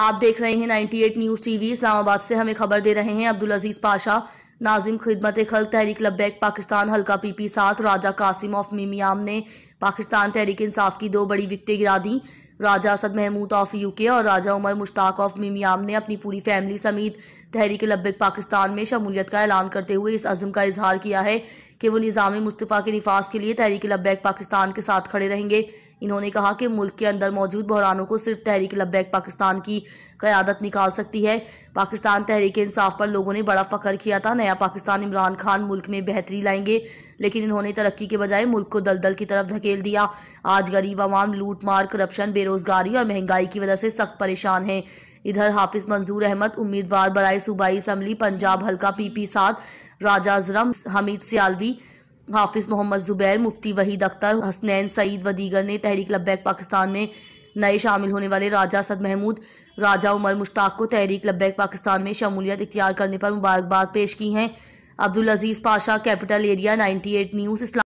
आप देख रहे हैं 98 न्यूज टीवी इस्लामाबाद से हमें खबर दे रहे हैं अब्दुल अजीज पाशा नाजिम खिदमत खल तहरीक लब्बैक पाकिस्तान हल्का पीपी सात राजा कासिम ऑफ मीमियाम ने पाकिस्तान तहरीक इंसाफ की दो बड़ी विकटें गिरा दी राजा असद महमूद ऑफ यूके और राजा उमर मुश्ताक ऑफ मीमियाम ने अपनी पूरी फैमिली समेत तहरीक लबैक पाकिस्तान में शमूलियत का ऐलान करते हुए इस अज़म का इजहार किया है कि वो निज़ाम मुस्तफ़ा के निफाज के लिए तहरीक लब्बैक पाकिस्तान के साथ खड़े रहेंगे इन्होंने कहा कि मुल्क के अंदर मौजूद बहरानों को सिर्फ तहरीक लब्बैक पाकिस्तान की क़्यादत निकाल सकती है पाकिस्तान तहरीक इंसाफ पर लोगों ने बड़ा फ़ख्र किया था नया पाकिस्तान इमरान खान मुल्क में बेहतरी लाएंगे लेकिन इन्होंने तरक्की के बजाय मुल्क को दलदल की तरफ धकेल दिया आज गरीब आवाम लूट मार करप्शन बेरोजगारी और महंगाई की वजह से सख्त परेशान है इधर हाफिज मंजूर अहमद उम्मीदवार बरए सूबाई असम्बली पंजाब हल्का पी सात राजा अजरम हमीद सियालवी हाफिज मोहम्मद जुबैर मुफ्ती वहीद अख्तर हसनैन सईद व दीगर ने तहरीक लब्बैक पाकिस्तान में नए शामिल होने वाले राजा सद महमूद राजा उमर मुश्ताक को तहरीक लब्बैक पाकिस्तान में शमूलियत इख्तियार करने पर मुबारकबाद पेश की है Abdul Aziz Pasha capital area 98 news इस्लाम